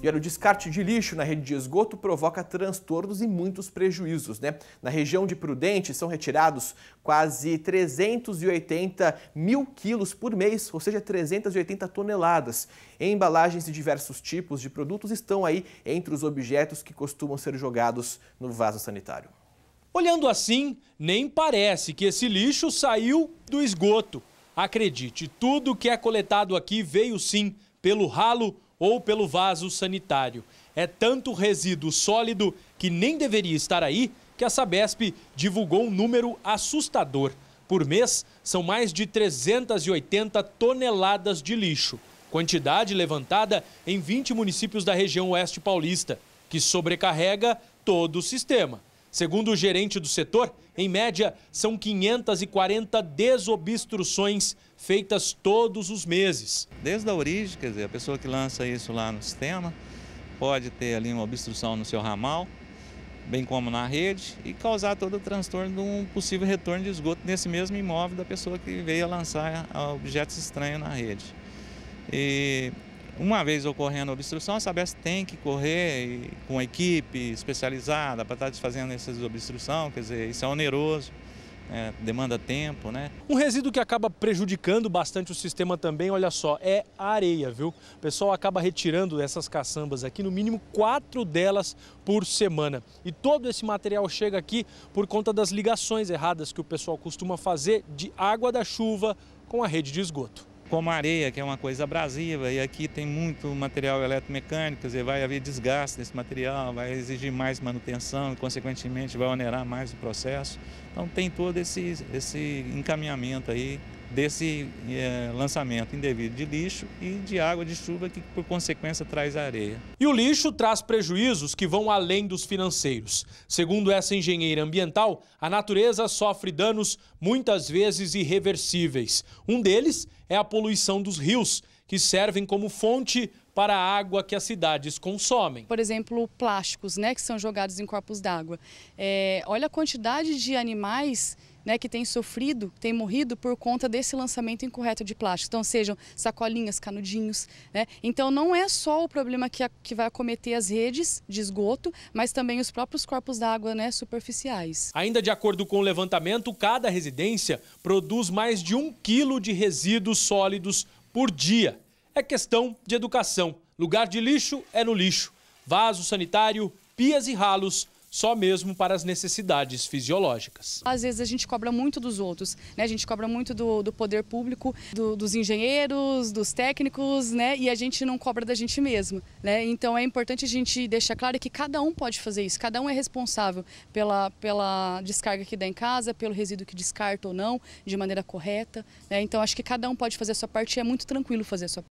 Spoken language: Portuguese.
E olha, o descarte de lixo na rede de esgoto provoca transtornos e muitos prejuízos, né? Na região de Prudente são retirados quase 380 mil quilos por mês, ou seja, 380 toneladas. Embalagens de diversos tipos de produtos estão aí entre os objetos que costumam ser jogados no vaso sanitário. Olhando assim, nem parece que esse lixo saiu do esgoto. Acredite, tudo que é coletado aqui veio sim pelo ralo ou pelo vaso sanitário. É tanto resíduo sólido que nem deveria estar aí que a Sabesp divulgou um número assustador. Por mês, são mais de 380 toneladas de lixo, quantidade levantada em 20 municípios da região Oeste Paulista, que sobrecarrega todo o sistema. Segundo o gerente do setor, em média, são 540 desobstruções feitas todos os meses. Desde a origem, quer dizer, a pessoa que lança isso lá no sistema pode ter ali uma obstrução no seu ramal, bem como na rede, e causar todo o transtorno de um possível retorno de esgoto nesse mesmo imóvel da pessoa que veio a lançar objetos estranhos na rede. E uma vez ocorrendo obstrução, a Sabesp tem que correr com equipe especializada para estar tá desfazendo essas obstrução, quer dizer, isso é oneroso. É, demanda tempo, né? Um resíduo que acaba prejudicando bastante o sistema também, olha só, é a areia, viu? O pessoal acaba retirando essas caçambas aqui, no mínimo quatro delas por semana. E todo esse material chega aqui por conta das ligações erradas que o pessoal costuma fazer de água da chuva com a rede de esgoto como areia, que é uma coisa abrasiva, e aqui tem muito material eletromecânico, quer dizer, vai haver desgaste desse material, vai exigir mais manutenção e, consequentemente, vai onerar mais o processo. Então, tem todo esse, esse encaminhamento aí desse é, lançamento indevido de lixo e de água de chuva que, por consequência, traz areia. E o lixo traz prejuízos que vão além dos financeiros. Segundo essa engenheira ambiental, a natureza sofre danos muitas vezes irreversíveis. Um deles é a poluição dos rios, que servem como fonte para a água que as cidades consomem. Por exemplo, plásticos, né, que são jogados em corpos d'água. É, olha a quantidade de animais né, que tem sofrido, tem morrido por conta desse lançamento incorreto de plástico. Então, sejam sacolinhas, canudinhos. Né? Então, não é só o problema que, a, que vai acometer as redes de esgoto, mas também os próprios corpos d'água né, superficiais. Ainda de acordo com o levantamento, cada residência produz mais de um quilo de resíduos sólidos por dia. É questão de educação. Lugar de lixo é no lixo. Vaso sanitário, pias e ralos só mesmo para as necessidades fisiológicas. Às vezes a gente cobra muito dos outros, né? a gente cobra muito do, do poder público, do, dos engenheiros, dos técnicos, né? e a gente não cobra da gente mesmo. Né? Então é importante a gente deixar claro que cada um pode fazer isso, cada um é responsável pela, pela descarga que dá em casa, pelo resíduo que descarta ou não, de maneira correta. Né? Então acho que cada um pode fazer a sua parte e é muito tranquilo fazer a sua